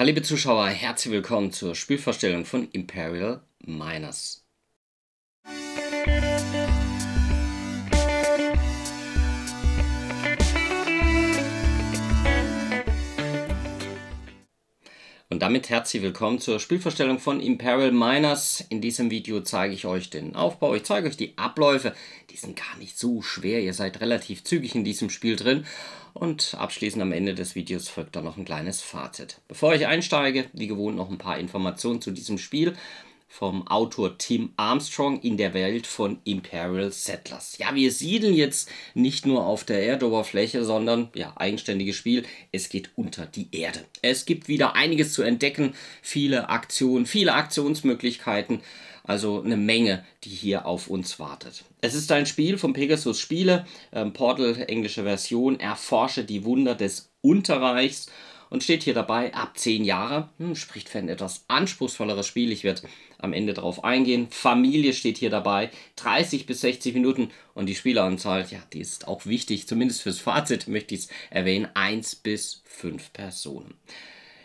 Hallo liebe Zuschauer, herzlich willkommen zur Spielvorstellung von Imperial Miners. Und damit herzlich willkommen zur Spielvorstellung von Imperial Miners. In diesem Video zeige ich euch den Aufbau, ich zeige euch die Abläufe. Die sind gar nicht so schwer, ihr seid relativ zügig in diesem Spiel drin. Und abschließend am Ende des Videos folgt dann noch ein kleines Fazit. Bevor ich einsteige, wie gewohnt noch ein paar Informationen zu diesem Spiel vom Autor Tim Armstrong in der Welt von Imperial Settlers. Ja, wir siedeln jetzt nicht nur auf der Erdoberfläche, sondern, ja, eigenständiges Spiel, es geht unter die Erde. Es gibt wieder einiges zu entdecken, viele Aktionen, viele Aktionsmöglichkeiten, also eine Menge, die hier auf uns wartet. Es ist ein Spiel von Pegasus Spiele, ähm, Portal englische Version, erforsche die Wunder des Unterreichs und steht hier dabei, ab 10 Jahre, hm, spricht für ein etwas anspruchsvolleres Spiel. Ich werde am Ende darauf eingehen. Familie steht hier dabei, 30 bis 60 Minuten und die Spieleranzahl, ja, die ist auch wichtig, zumindest fürs Fazit möchte ich es erwähnen, 1 bis 5 Personen.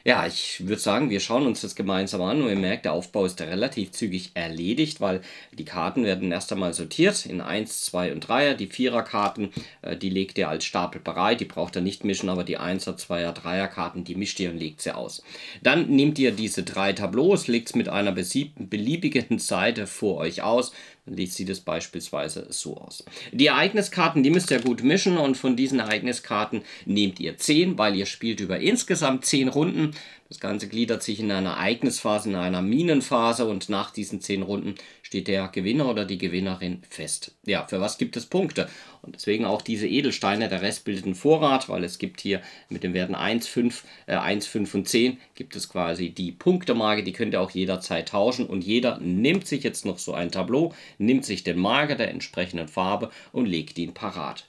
Ja, ich würde sagen, wir schauen uns das gemeinsam an und ihr merkt, der Aufbau ist relativ zügig erledigt, weil die Karten werden erst einmal sortiert in 1, 2 und 3er. Die 4er Karten, äh, die legt ihr als Stapel bereit, die braucht ihr nicht mischen, aber die 1er, 2er, 3er Karten, die mischt ihr und legt sie aus. Dann nehmt ihr diese drei Tableaus, legt es mit einer beliebigen Seite vor euch aus, dann sieht es beispielsweise so aus. Die Ereigniskarten, die müsst ihr gut mischen und von diesen Ereigniskarten nehmt ihr 10, weil ihr spielt über insgesamt 10 Runden. Das Ganze gliedert sich in einer Ereignisphase, in einer Minenphase und nach diesen zehn Runden steht der Gewinner oder die Gewinnerin fest. Ja, für was gibt es Punkte? Und deswegen auch diese Edelsteine, der Rest bildet einen Vorrat, weil es gibt hier mit den Werten 1, 5, äh 1, 5 und 10 gibt es quasi die Punktemarke, die könnt ihr auch jederzeit tauschen und jeder nimmt sich jetzt noch so ein Tableau, nimmt sich den Marker der entsprechenden Farbe und legt ihn parat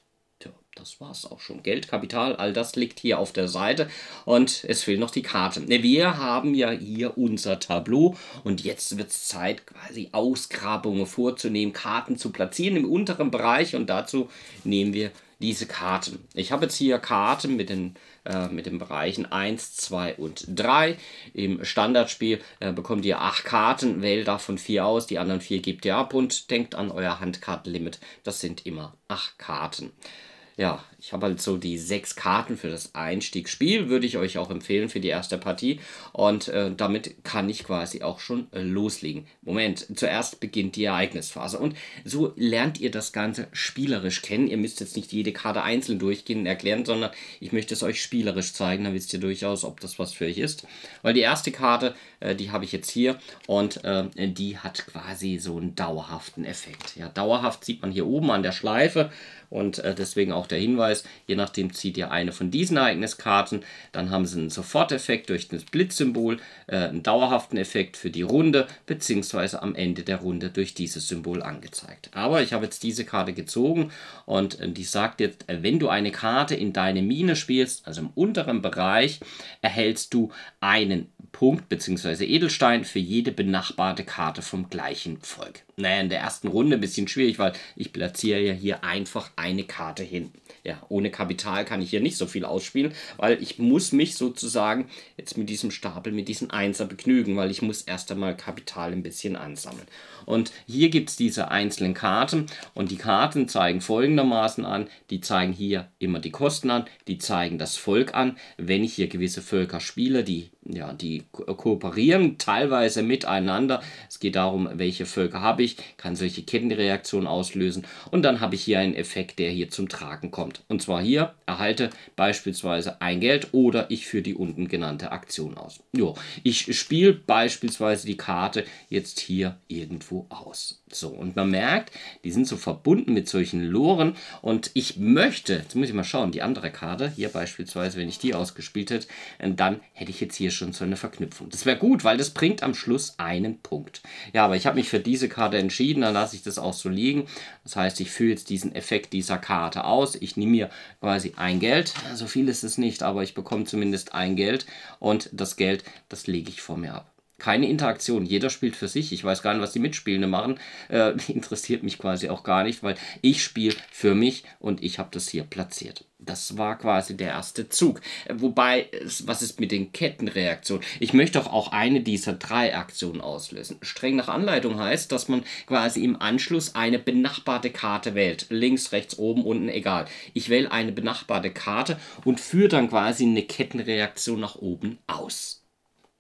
das war's auch schon. Geld, Kapital, all das liegt hier auf der Seite und es fehlen noch die Karten. Wir haben ja hier unser Tableau und jetzt wird es Zeit, quasi Ausgrabungen vorzunehmen, Karten zu platzieren im unteren Bereich und dazu nehmen wir diese Karten. Ich habe jetzt hier Karten mit den, äh, mit den Bereichen 1, 2 und 3. Im Standardspiel äh, bekommt ihr 8 Karten, wählt davon 4 aus, die anderen 4 gebt ihr ab und denkt an euer Handkartenlimit. Das sind immer 8 Karten ja, ich habe halt so die sechs Karten für das Einstiegsspiel, würde ich euch auch empfehlen für die erste Partie. Und äh, damit kann ich quasi auch schon äh, loslegen. Moment, zuerst beginnt die Ereignisphase. Und so lernt ihr das Ganze spielerisch kennen. Ihr müsst jetzt nicht jede Karte einzeln durchgehen und erklären, sondern ich möchte es euch spielerisch zeigen. Dann wisst ihr durchaus, ob das was für euch ist. Weil die erste Karte, äh, die habe ich jetzt hier. Und äh, die hat quasi so einen dauerhaften Effekt. Ja, dauerhaft sieht man hier oben an der Schleife. Und äh, deswegen auch auch der Hinweis, je nachdem zieht ihr eine von diesen Ereigniskarten, dann haben sie einen Soforteffekt durch das Blitzsymbol, äh, einen dauerhaften Effekt für die Runde, beziehungsweise am Ende der Runde durch dieses Symbol angezeigt. Aber ich habe jetzt diese Karte gezogen und äh, die sagt jetzt, äh, wenn du eine Karte in deine Mine spielst, also im unteren Bereich, erhältst du einen Punkt bzw. Edelstein für jede benachbarte Karte vom gleichen Volk. Naja, in der ersten Runde ein bisschen schwierig, weil ich platziere ja hier einfach eine Karte hin. Ja, ohne Kapital kann ich hier nicht so viel ausspielen, weil ich muss mich sozusagen jetzt mit diesem Stapel, mit diesen Einser begnügen, weil ich muss erst einmal Kapital ein bisschen ansammeln. Und hier gibt es diese einzelnen Karten und die Karten zeigen folgendermaßen an, die zeigen hier immer die Kosten an, die zeigen das Volk an. Wenn ich hier gewisse Völker spiele, die ja, die ko kooperieren teilweise miteinander. Es geht darum, welche Völker habe ich, kann solche Kettenreaktionen auslösen und dann habe ich hier einen Effekt, der hier zum Tragen kommt. Und zwar hier erhalte beispielsweise ein Geld oder ich führe die unten genannte Aktion aus. Jo, ich spiele beispielsweise die Karte jetzt hier irgendwo aus. So, und man merkt, die sind so verbunden mit solchen Loren und ich möchte, jetzt muss ich mal schauen, die andere Karte hier beispielsweise, wenn ich die ausgespielt hätte, dann hätte ich jetzt hier schon so eine Verknüpfung. Das wäre gut, weil das bringt am Schluss einen Punkt. Ja, aber ich habe mich für diese Karte entschieden, dann lasse ich das auch so liegen. Das heißt, ich führe jetzt diesen Effekt dieser Karte aus. Ich nehme mir quasi ein Geld. So viel ist es nicht, aber ich bekomme zumindest ein Geld. Und das Geld, das lege ich vor mir ab keine Interaktion. Jeder spielt für sich. Ich weiß gar nicht, was die Mitspielenden machen. Äh, interessiert mich quasi auch gar nicht, weil ich spiele für mich und ich habe das hier platziert. Das war quasi der erste Zug. Wobei, was ist mit den Kettenreaktionen? Ich möchte doch auch eine dieser drei Aktionen auslösen. Streng nach Anleitung heißt, dass man quasi im Anschluss eine benachbarte Karte wählt. Links, rechts, oben, unten, egal. Ich wähle eine benachbarte Karte und führe dann quasi eine Kettenreaktion nach oben aus.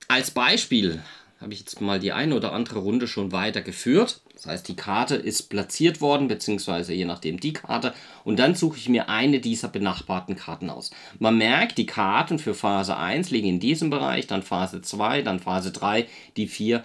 Als Beispiel habe ich jetzt mal die eine oder andere Runde schon weitergeführt. Das heißt, die Karte ist platziert worden, beziehungsweise je nachdem die Karte. Und dann suche ich mir eine dieser benachbarten Karten aus. Man merkt, die Karten für Phase 1 liegen in diesem Bereich, dann Phase 2, dann Phase 3, die 4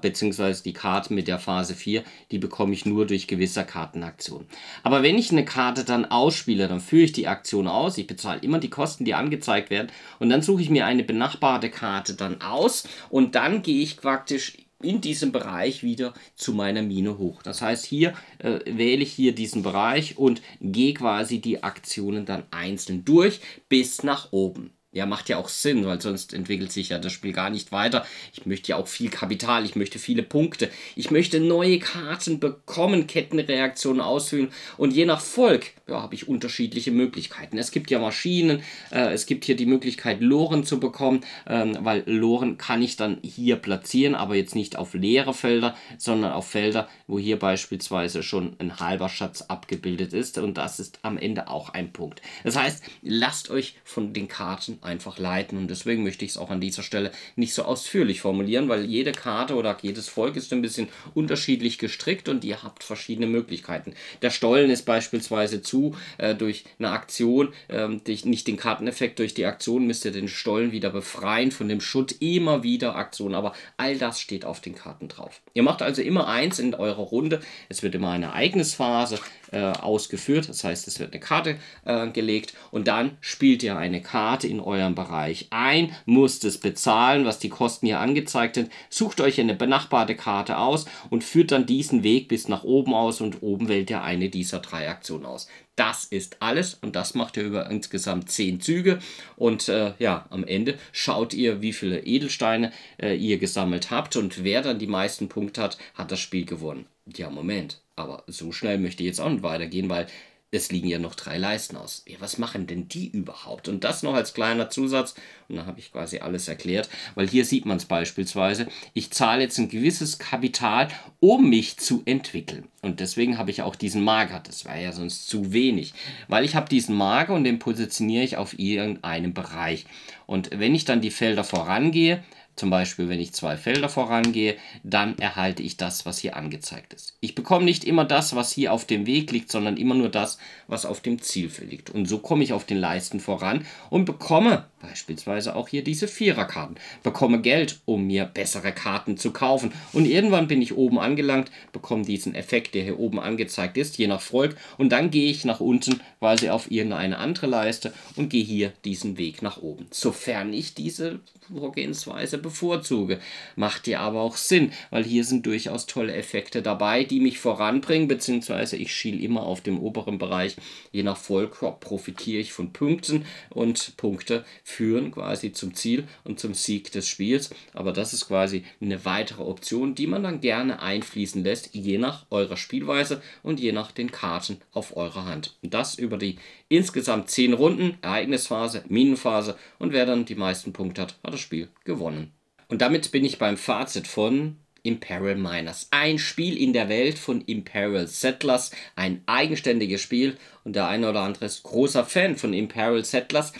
beziehungsweise die Karte mit der Phase 4, die bekomme ich nur durch gewisse Kartenaktionen. Aber wenn ich eine Karte dann ausspiele, dann führe ich die Aktion aus. Ich bezahle immer die Kosten, die angezeigt werden. Und dann suche ich mir eine benachbarte Karte dann aus. Und dann gehe ich praktisch in diesem Bereich wieder zu meiner Mine hoch. Das heißt, hier äh, wähle ich hier diesen Bereich und gehe quasi die Aktionen dann einzeln durch bis nach oben. Ja, macht ja auch Sinn, weil sonst entwickelt sich ja das Spiel gar nicht weiter. Ich möchte ja auch viel Kapital, ich möchte viele Punkte, ich möchte neue Karten bekommen, Kettenreaktionen ausfüllen und je nach Volk ja, habe ich unterschiedliche Möglichkeiten. Es gibt ja Maschinen, äh, es gibt hier die Möglichkeit, Loren zu bekommen, ähm, weil Loren kann ich dann hier platzieren, aber jetzt nicht auf leere Felder, sondern auf Felder, wo hier beispielsweise schon ein halber Schatz abgebildet ist und das ist am Ende auch ein Punkt. Das heißt, lasst euch von den Karten einfach leiten. Und deswegen möchte ich es auch an dieser Stelle nicht so ausführlich formulieren, weil jede Karte oder jedes Volk ist ein bisschen unterschiedlich gestrickt und ihr habt verschiedene Möglichkeiten. Der Stollen ist beispielsweise zu äh, durch eine Aktion, ähm, durch, nicht den Karteneffekt, durch die Aktion müsst ihr den Stollen wieder befreien von dem Schutt. Immer wieder Aktion, aber all das steht auf den Karten drauf. Ihr macht also immer eins in eurer Runde. Es wird immer eine Ereignisphase. Äh, ausgeführt. Das heißt, es wird eine Karte äh, gelegt und dann spielt ihr eine Karte in eurem Bereich ein, müsst es bezahlen, was die Kosten hier angezeigt sind, sucht euch eine benachbarte Karte aus und führt dann diesen Weg bis nach oben aus und oben wählt ihr eine dieser drei Aktionen aus. Das ist alles und das macht ihr über insgesamt zehn Züge. Und äh, ja, am Ende schaut ihr, wie viele Edelsteine äh, ihr gesammelt habt und wer dann die meisten Punkte hat, hat das Spiel gewonnen. Ja, Moment, aber so schnell möchte ich jetzt auch nicht weitergehen, weil es liegen ja noch drei Leisten aus. Ja, was machen denn die überhaupt? Und das noch als kleiner Zusatz. Und dann habe ich quasi alles erklärt, weil hier sieht man es beispielsweise. Ich zahle jetzt ein gewisses Kapital, um mich zu entwickeln. Und deswegen habe ich auch diesen Marker. Das wäre ja sonst zu wenig. Weil ich habe diesen Marker und den positioniere ich auf irgendeinem Bereich. Und wenn ich dann die Felder vorangehe, zum Beispiel, wenn ich zwei Felder vorangehe, dann erhalte ich das, was hier angezeigt ist. Ich bekomme nicht immer das, was hier auf dem Weg liegt, sondern immer nur das, was auf dem Zielfeld liegt. Und so komme ich auf den Leisten voran und bekomme beispielsweise auch hier diese Viererkarten. Bekomme Geld, um mir bessere Karten zu kaufen. Und irgendwann bin ich oben angelangt, bekomme diesen Effekt, der hier oben angezeigt ist, je nach Volk. Und dann gehe ich nach unten, weil sie auf irgendeine andere Leiste und gehe hier diesen Weg nach oben. Sofern ich diese Vorgehensweise bevorzuge. Macht ja aber auch Sinn, weil hier sind durchaus tolle Effekte dabei, die mich voranbringen, beziehungsweise ich schiel immer auf dem oberen Bereich. Je nach Vollkorb profitiere ich von Punkten und Punkte führen quasi zum Ziel und zum Sieg des Spiels. Aber das ist quasi eine weitere Option, die man dann gerne einfließen lässt, je nach eurer Spielweise und je nach den Karten auf eurer Hand. Und das über die insgesamt 10 Runden, Ereignisphase, Minenphase und wer dann die meisten Punkte hat, hat das Spiel gewonnen. Und damit bin ich beim Fazit von Imperial Miners. Ein Spiel in der Welt von Imperial Settlers, ein eigenständiges Spiel und der eine oder andere ist großer Fan von Imperial Settlers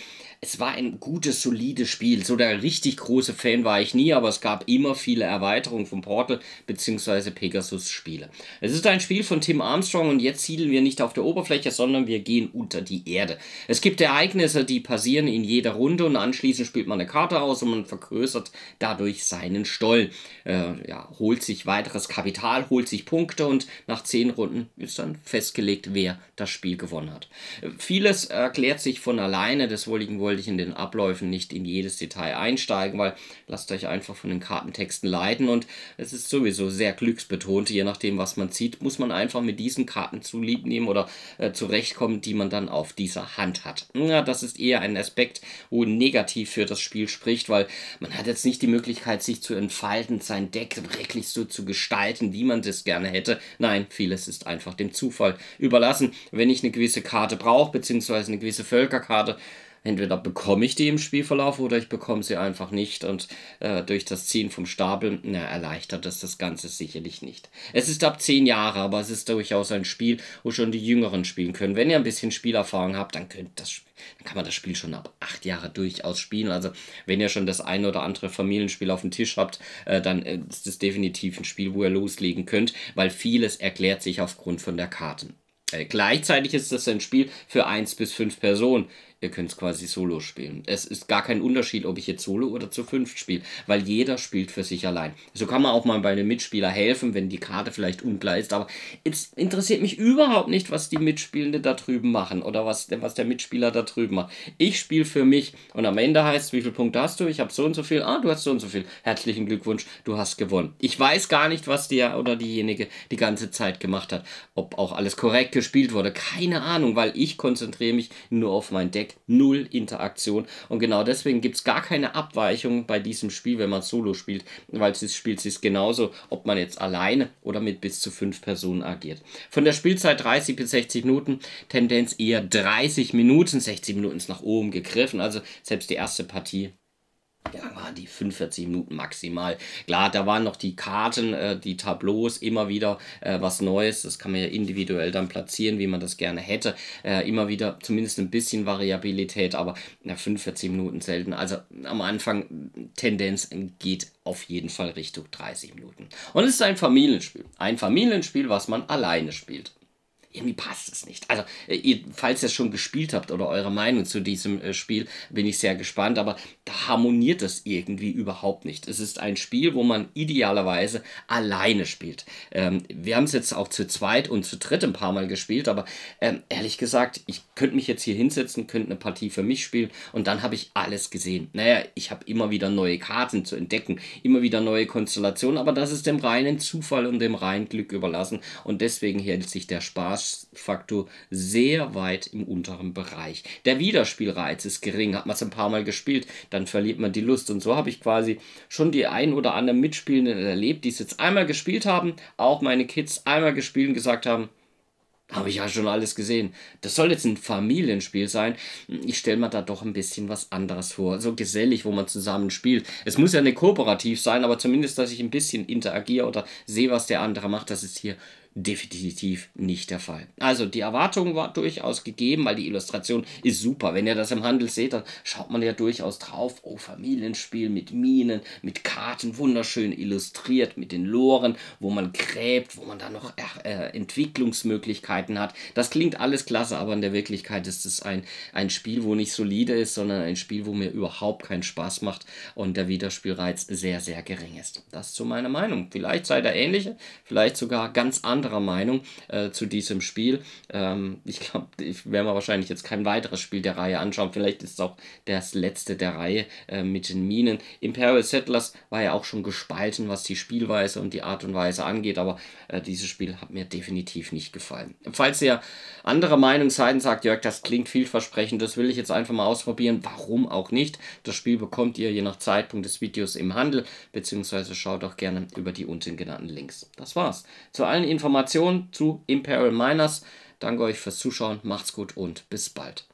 es war ein gutes, solides Spiel. So der richtig große Fan war ich nie, aber es gab immer viele Erweiterungen von Portal bzw. Pegasus-Spiele. Es ist ein Spiel von Tim Armstrong und jetzt siedeln wir nicht auf der Oberfläche, sondern wir gehen unter die Erde. Es gibt Ereignisse, die passieren in jeder Runde und anschließend spielt man eine Karte aus und man vergrößert dadurch seinen Stollen. Äh, ja, holt sich weiteres Kapital, holt sich Punkte und nach 10 Runden ist dann festgelegt, wer das Spiel gewonnen hat. Äh, vieles erklärt sich von alleine, des wolligen Wohl wollte ich in den Abläufen nicht in jedes Detail einsteigen, weil lasst euch einfach von den Kartentexten leiten und es ist sowieso sehr glücksbetont, je nachdem, was man zieht, muss man einfach mit diesen Karten zulieb nehmen oder äh, zurechtkommen, die man dann auf dieser Hand hat. Ja, das ist eher ein Aspekt, wo negativ für das Spiel spricht, weil man hat jetzt nicht die Möglichkeit, sich zu entfalten, sein Deck wirklich so zu gestalten, wie man das gerne hätte. Nein, vieles ist einfach dem Zufall überlassen. Wenn ich eine gewisse Karte brauche, beziehungsweise eine gewisse Völkerkarte, entweder bekomme ich die im Spielverlauf oder ich bekomme sie einfach nicht. Und äh, durch das Ziehen vom Stapel na, erleichtert das das Ganze sicherlich nicht. Es ist ab 10 Jahre, aber es ist durchaus ein Spiel, wo schon die Jüngeren spielen können. Wenn ihr ein bisschen Spielerfahrung habt, dann, könnt das, dann kann man das Spiel schon ab 8 Jahre durchaus spielen. Also wenn ihr schon das ein oder andere Familienspiel auf dem Tisch habt, äh, dann äh, ist es definitiv ein Spiel, wo ihr loslegen könnt, weil vieles erklärt sich aufgrund von der Karten. Äh, gleichzeitig ist das ein Spiel für 1 bis 5 Personen. Ihr könnt es quasi solo spielen. Es ist gar kein Unterschied, ob ich jetzt solo oder zu fünft spiele, weil jeder spielt für sich allein. So kann man auch mal bei einem Mitspieler helfen, wenn die Karte vielleicht unklar ist. Aber es interessiert mich überhaupt nicht, was die Mitspielenden da drüben machen oder was, was der Mitspieler da drüben macht. Ich spiele für mich und am Ende heißt es, wie viele Punkte hast du? Ich habe so und so viel. Ah, du hast so und so viel. Herzlichen Glückwunsch, du hast gewonnen. Ich weiß gar nicht, was der oder diejenige die ganze Zeit gemacht hat. Ob auch alles korrekt gespielt wurde. Keine Ahnung, weil ich konzentriere mich nur auf mein Deck null Interaktion. Und genau deswegen gibt es gar keine Abweichung bei diesem Spiel, wenn man Solo spielt, weil es spielt sich genauso, ob man jetzt alleine oder mit bis zu fünf Personen agiert. Von der Spielzeit 30 bis 60 Minuten, Tendenz eher 30 Minuten, 60 Minuten ist nach oben gegriffen, also selbst die erste Partie ja, waren die 45 Minuten maximal. Klar, da waren noch die Karten, äh, die Tableaus, immer wieder äh, was Neues. Das kann man ja individuell dann platzieren, wie man das gerne hätte. Äh, immer wieder zumindest ein bisschen Variabilität, aber na, 45 Minuten selten. Also am Anfang Tendenz geht auf jeden Fall Richtung 30 Minuten. Und es ist ein Familienspiel. Ein Familienspiel, was man alleine spielt irgendwie passt es nicht. Also, äh, ihr, falls ihr es schon gespielt habt oder eure Meinung zu diesem äh, Spiel, bin ich sehr gespannt, aber da harmoniert es irgendwie überhaupt nicht. Es ist ein Spiel, wo man idealerweise alleine spielt. Ähm, wir haben es jetzt auch zu zweit und zu dritt ein paar Mal gespielt, aber ähm, ehrlich gesagt, ich könnte mich jetzt hier hinsetzen, könnte eine Partie für mich spielen und dann habe ich alles gesehen. Naja, ich habe immer wieder neue Karten zu entdecken, immer wieder neue Konstellationen, aber das ist dem reinen Zufall und dem reinen Glück überlassen und deswegen hält sich der Spaß Spaßfaktor sehr weit im unteren Bereich. Der Wiederspielreiz ist gering. Hat man es ein paar Mal gespielt, dann verliert man die Lust. Und so habe ich quasi schon die ein oder anderen Mitspielenden erlebt, die es jetzt einmal gespielt haben, auch meine Kids einmal gespielt und gesagt haben, habe ich ja schon alles gesehen. Das soll jetzt ein Familienspiel sein. Ich stelle mir da doch ein bisschen was anderes vor. So gesellig, wo man zusammen spielt. Es muss ja nicht kooperativ sein, aber zumindest, dass ich ein bisschen interagiere oder sehe, was der andere macht. Das ist hier definitiv nicht der Fall. Also die Erwartung war durchaus gegeben, weil die Illustration ist super. Wenn ihr das im Handel seht, dann schaut man ja durchaus drauf. Oh, Familienspiel mit Minen, mit Karten, wunderschön illustriert, mit den Loren, wo man gräbt, wo man da noch äh, äh Entwicklungsmöglichkeiten hat. Das klingt alles klasse, aber in der Wirklichkeit ist es ein, ein Spiel, wo nicht solide ist, sondern ein Spiel, wo mir überhaupt keinen Spaß macht und der Wiederspielreiz sehr, sehr gering ist. Das zu meiner Meinung. Vielleicht seid ihr ähnliche, vielleicht sogar ganz anders anderer Meinung äh, zu diesem Spiel. Ähm, ich glaube, ich werde mir wahrscheinlich jetzt kein weiteres Spiel der Reihe anschauen. Vielleicht ist es auch das letzte der Reihe äh, mit den Minen. Imperial Settlers war ja auch schon gespalten, was die Spielweise und die Art und Weise angeht, aber äh, dieses Spiel hat mir definitiv nicht gefallen. Falls ihr anderer Meinung seid, sagt Jörg, das klingt vielversprechend, das will ich jetzt einfach mal ausprobieren. Warum auch nicht? Das Spiel bekommt ihr je nach Zeitpunkt des Videos im Handel, beziehungsweise schaut auch gerne über die unten genannten Links. Das war's. Zu allen Informationen Informationen zu Imperial Miners. Danke euch fürs Zuschauen, macht's gut und bis bald.